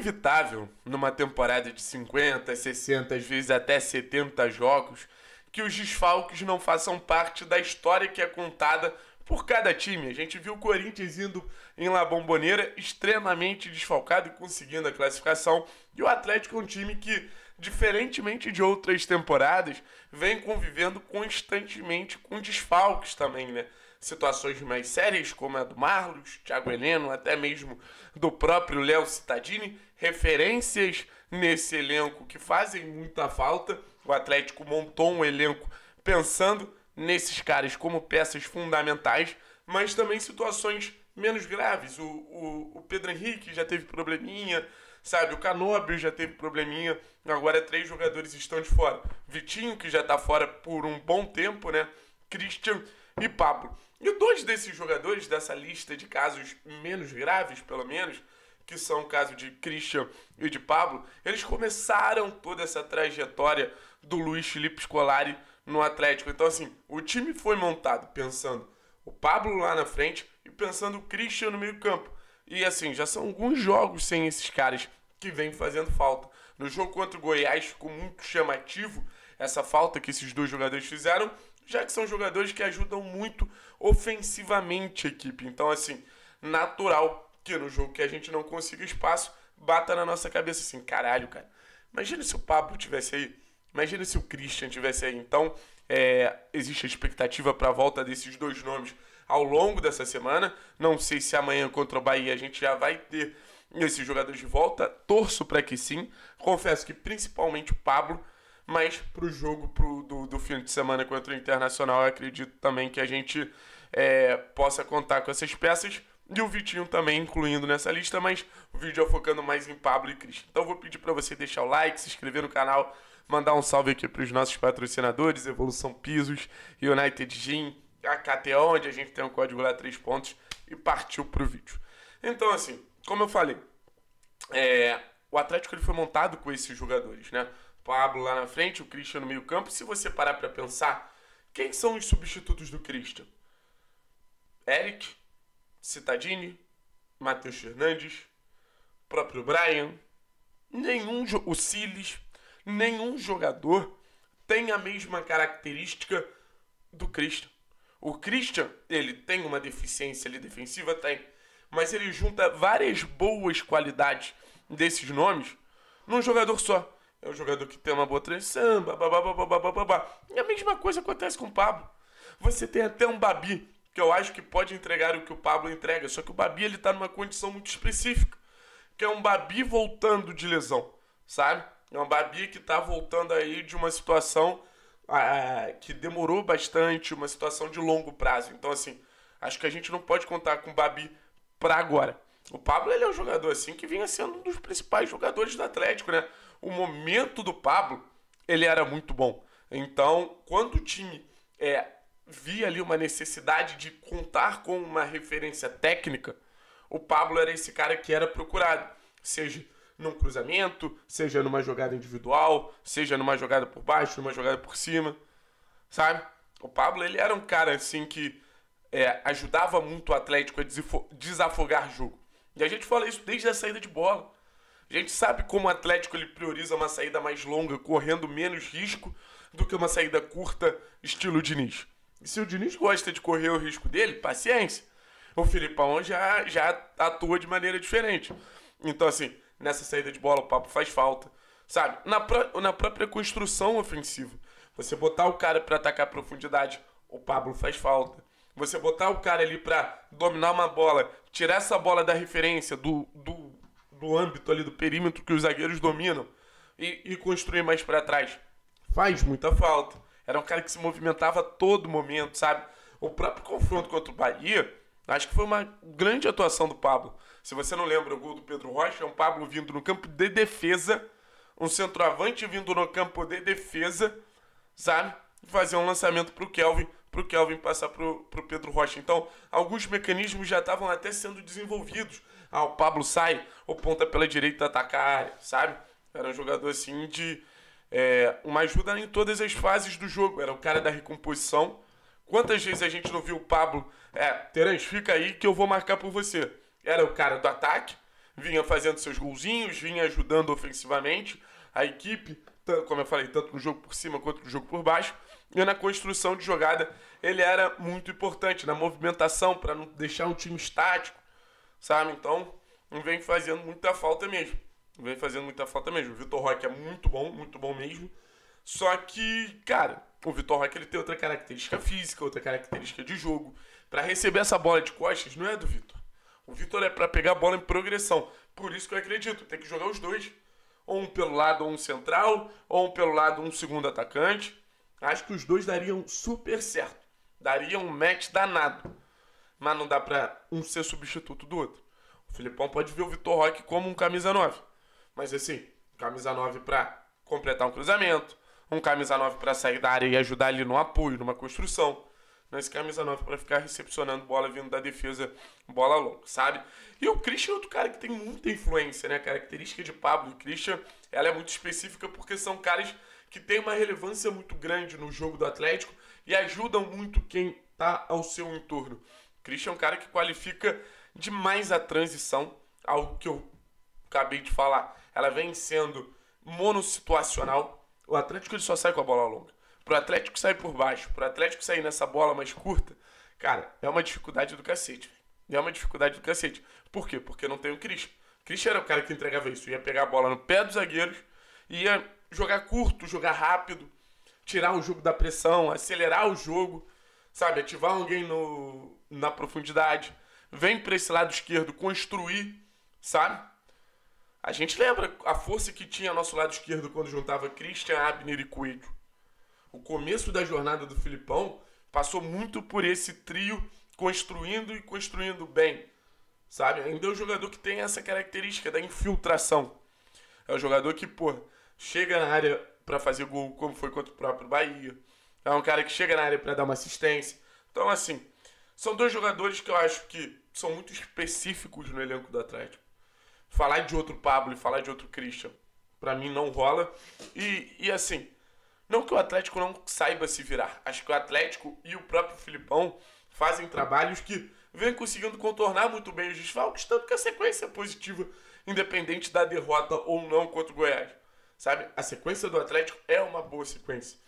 inevitável, numa temporada de 50, 60, às vezes até 70 jogos, que os desfalques não façam parte da história que é contada por cada time. A gente viu o Corinthians indo em La Bombonera extremamente desfalcado e conseguindo a classificação. E o Atlético é um time que, diferentemente de outras temporadas, vem convivendo constantemente com desfalques também, né? Situações mais sérias, como a do Marlos, Thiago Heleno, até mesmo do próprio Léo Cittadini, referências nesse elenco que fazem muita falta. O Atlético montou um elenco pensando nesses caras como peças fundamentais, mas também situações menos graves. O, o, o Pedro Henrique já teve probleminha, sabe? O Canóbio já teve probleminha. Agora três jogadores estão de fora. Vitinho, que já está fora por um bom tempo, né? Christian e Pablo. E dois desses jogadores dessa lista de casos menos graves, pelo menos, que são o caso de Christian e de Pablo, eles começaram toda essa trajetória do Luiz Felipe Scolari no Atlético. Então, assim, o time foi montado pensando o Pablo lá na frente e pensando o Christian no meio-campo. E assim, já são alguns jogos sem esses caras que vem fazendo falta. No jogo contra o Goiás ficou muito chamativo essa falta que esses dois jogadores fizeram, já que são jogadores que ajudam muito ofensivamente a equipe. Então, assim, natural que no jogo que a gente não consiga espaço, bata na nossa cabeça assim, caralho, cara. Imagina se o Pablo tivesse aí, imagina se o Christian tivesse aí. Então, é, existe a expectativa para a volta desses dois nomes ao longo dessa semana. Não sei se amanhã contra o Bahia a gente já vai ter esses jogadores de volta. Torço para que sim. Confesso que principalmente o Pablo, mas para o jogo pro, do, do fim de semana contra o Internacional, eu acredito também que a gente é, possa contar com essas peças. E o Vitinho também incluindo nessa lista, mas o vídeo é focando mais em Pablo e Cristo. Então eu vou pedir para você deixar o like, se inscrever no canal, mandar um salve aqui para os nossos patrocinadores, Evolução Pisos, United Gym, a KTO, onde a gente tem um código lá, três pontos, e partiu pro vídeo. Então, assim, como eu falei, é, o Atlético ele foi montado com esses jogadores, né? Pablo lá na frente, o Christian no meio campo. Se você parar para pensar, quem são os substitutos do Christian? Eric, Citadini, Matheus Fernandes, próprio Brian, nenhum o Siles, nenhum jogador tem a mesma característica do Christian. O Christian, ele tem uma deficiência ali defensiva, tem, mas ele junta várias boas qualidades desses nomes num jogador só. É um jogador que tem uma boa transição, babá, babá, babá, babá. E a mesma coisa acontece com o Pablo. Você tem até um Babi que eu acho que pode entregar o que o Pablo entrega. Só que o Babi ele tá numa condição muito específica, que é um Babi voltando de lesão, sabe? É um Babi que tá voltando aí de uma situação ah, ah que demorou bastante, uma situação de longo prazo. Então assim, acho que a gente não pode contar com o Babi para agora. O Pablo ele é um jogador assim que vinha sendo um dos principais jogadores do Atlético, né? O momento do Pablo ele era muito bom. Então, quando o time é, via ali uma necessidade de contar com uma referência técnica, o Pablo era esse cara que era procurado, seja num cruzamento, seja numa jogada individual, seja numa jogada por baixo, numa jogada por cima, sabe? O Pablo ele era um cara assim que é, ajudava muito o Atlético a desafogar jogo. E a gente fala isso desde a saída de bola. A gente sabe como o Atlético ele prioriza uma saída mais longa, correndo menos risco do que uma saída curta, estilo Diniz. Se o Diniz gosta de correr o risco dele, paciência. O Filipão já, já atua de maneira diferente. Então, assim, nessa saída de bola, o papo faz falta. Sabe? Na, na própria construção ofensiva. Você botar o cara para atacar a profundidade, o Pablo faz falta. Você botar o cara ali para dominar uma bola, tirar essa bola da referência, do, do, do âmbito ali, do perímetro que os zagueiros dominam e, e construir mais para trás. Faz muita falta. Era um cara que se movimentava a todo momento, sabe? O próprio confronto contra o Bahia, acho que foi uma grande atuação do Pablo. Se você não lembra, o gol do Pedro Rocha é um Pablo vindo no campo de defesa, um centroavante vindo no campo de defesa, sabe? Fazer um lançamento pro Kelvin, pro Kelvin passar pro, pro Pedro Rocha. Então, alguns mecanismos já estavam até sendo desenvolvidos. Ah, o Pablo sai, o ponta pela direita ataca a área, sabe? Era um jogador assim de é, uma ajuda em todas as fases do jogo. Era o cara da recomposição. Quantas vezes a gente não viu o Pablo, é, Terence, fica aí que eu vou marcar por você. Era o cara do ataque, vinha fazendo seus golzinhos, vinha ajudando ofensivamente a equipe, como eu falei, tanto no jogo por cima quanto no jogo por baixo. E na construção de jogada, ele era muito importante, na movimentação, para não deixar um time estático, sabe? Então, não vem fazendo muita falta mesmo. Vem fazendo muita falta mesmo. O Vitor Roque é muito bom, muito bom mesmo. Só que, cara, o Vitor Roque ele tem outra característica física, outra característica de jogo. Para receber essa bola de costas, não é do Vitor. O Vitor é para pegar a bola em progressão. Por isso que eu acredito, tem que jogar os dois. Ou um pelo lado, um central, ou um pelo lado, um segundo atacante. Acho que os dois dariam super certo. Daria um match danado. Mas não dá pra um ser substituto do outro. O Filipão pode ver o Vitor Roque como um camisa 9. Mas assim, camisa 9 para completar um cruzamento, um camisa 9 para sair da área e ajudar ali no apoio, numa construção. Mas camisa 9 para ficar recepcionando bola vindo da defesa, bola longa, sabe? E o Christian é outro cara que tem muita influência, né? A característica de Pablo e Christian, ela é muito específica porque são caras que têm uma relevância muito grande no jogo do Atlético e ajudam muito quem tá ao seu entorno. O Christian é um cara que qualifica demais a transição, algo que eu acabei de falar ela vem sendo monossituacional. O Atlético ele só sai com a bola longa. Pro Atlético sair por baixo, pro Atlético sair nessa bola mais curta, cara, é uma dificuldade do cacete. É uma dificuldade do cacete. Por quê? Porque não tem o Christian. Christian era o cara que entregava isso. Ia pegar a bola no pé dos zagueiros, ia jogar curto, jogar rápido, tirar o jogo da pressão, acelerar o jogo, sabe? Ativar alguém no, na profundidade. Vem para esse lado esquerdo construir, sabe? A gente lembra a força que tinha nosso lado esquerdo quando juntava Christian, Abner e Coelho. O começo da jornada do Filipão passou muito por esse trio construindo e construindo bem. Sabe? Ainda é um jogador que tem essa característica da infiltração. É um jogador que, pô, chega na área para fazer gol, como foi contra o próprio Bahia. É um cara que chega na área para dar uma assistência. Então, assim, são dois jogadores que eu acho que são muito específicos no elenco do Atlético falar de outro Pablo e falar de outro Christian, para mim não rola. E, e assim, não que o Atlético não saiba se virar. Acho que o Atlético e o próprio Filipão fazem trabalhos que vêm conseguindo contornar muito bem os desfalques, tanto que a sequência é positiva, independente da derrota ou não contra o Goiás. Sabe? A sequência do Atlético é uma boa sequência.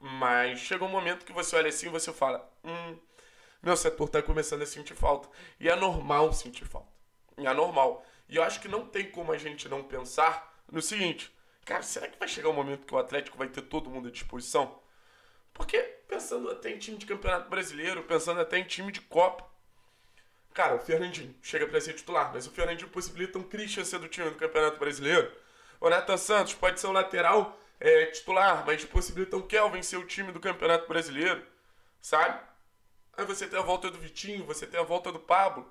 Mas chega um momento que você olha assim e você fala: Hum, meu setor está começando a sentir falta. E é normal sentir falta. É normal. E eu acho que não tem como a gente não pensar no seguinte: cara, será que vai chegar o um momento que o Atlético vai ter todo mundo à disposição? Porque pensando até em time de campeonato brasileiro, pensando até em time de Copa, cara, o Fernandinho chega para ser titular, mas o Fernandinho possibilita um Christian ser do time do campeonato brasileiro. O Nathan Santos pode ser o lateral é, titular, mas possibilita um Kelvin ser o time do campeonato brasileiro, sabe? Aí você tem a volta do Vitinho, você tem a volta do Pablo,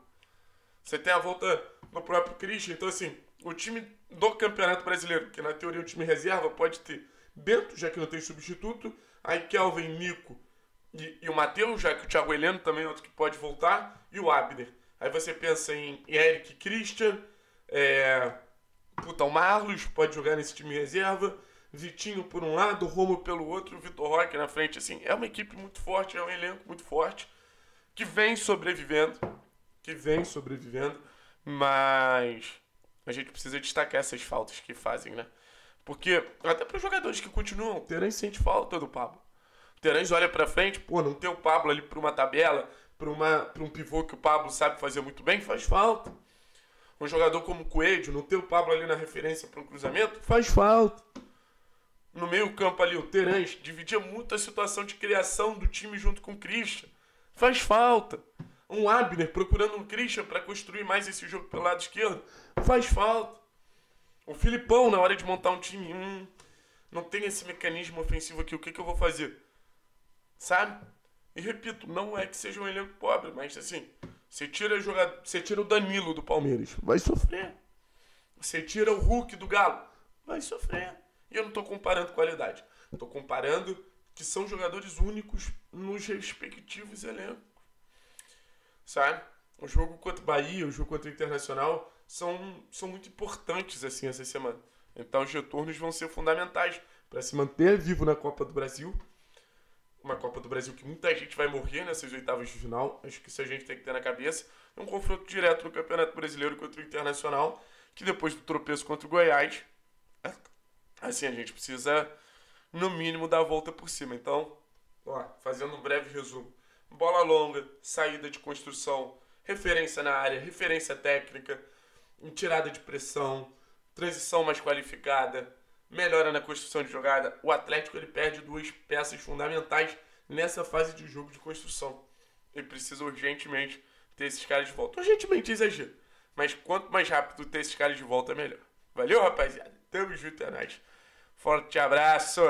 você tem a volta no próprio Christian. Então, assim, o time do Campeonato Brasileiro, que na teoria é time reserva, pode ter Bento, já que não tem substituto, aí Kelvin, Nico e, e o Matheus, já que o Thiago Heleno também é outro que pode voltar, e o Abner. Aí você pensa em Eric Christian, é, puta, o Marlos pode jogar nesse time reserva, Vitinho por um lado, Romo pelo outro, Vitor Roque na frente, assim, é uma equipe muito forte, é um elenco muito forte, que vem sobrevivendo, que vem sobrevivendo, mas a gente precisa destacar essas faltas que fazem, né? Porque até para os jogadores que continuam, o Terãs sente falta do Pablo. O Terãs olha para frente, pô, não ter o Pablo ali para uma tabela, para um pivô que o Pablo sabe fazer muito bem, faz falta. Um jogador como o Coelho, não ter o Pablo ali na referência para um cruzamento, faz falta. No meio-campo ali, o Terãs dividia muito a situação de criação do time junto com o Christian. Faz falta um Abner procurando um Christian para construir mais esse jogo pelo lado esquerdo, faz falta. O Filipão, na hora de montar um time, hum, não tem esse mecanismo ofensivo aqui, o que, que eu vou fazer? Sabe? E repito, não é que seja um elenco pobre, mas assim, você tira, jogador, você tira o Danilo do Palmeiras, vai sofrer. Você tira o Hulk do Galo, vai sofrer. E eu não estou comparando qualidade, estou comparando que são jogadores únicos nos respectivos elencos sabe? O jogo contra o Bahia, o jogo contra o Internacional são, são muito importantes assim essa semana. Então os retornos vão ser fundamentais para se manter vivo na Copa do Brasil. Uma Copa do Brasil que muita gente vai morrer nessas oitavas de final. Acho que isso a gente tem que ter na cabeça. É um confronto direto no Campeonato Brasileiro contra o Internacional, que depois do tropeço contra o Goiás, é, assim a gente precisa no mínimo dar a volta por cima. Então, ó, fazendo um breve resumo bola longa, saída de construção, referência na área, referência técnica, tirada de pressão, transição mais qualificada, melhora na construção de jogada. O Atlético ele perde duas peças fundamentais nessa fase de jogo de construção. Ele precisa urgentemente ter esses caras de volta. Urgentemente exagero, mas quanto mais rápido ter esses caras de volta, melhor. Valeu, rapaziada. Tamo junto, é nóis. Forte abraço.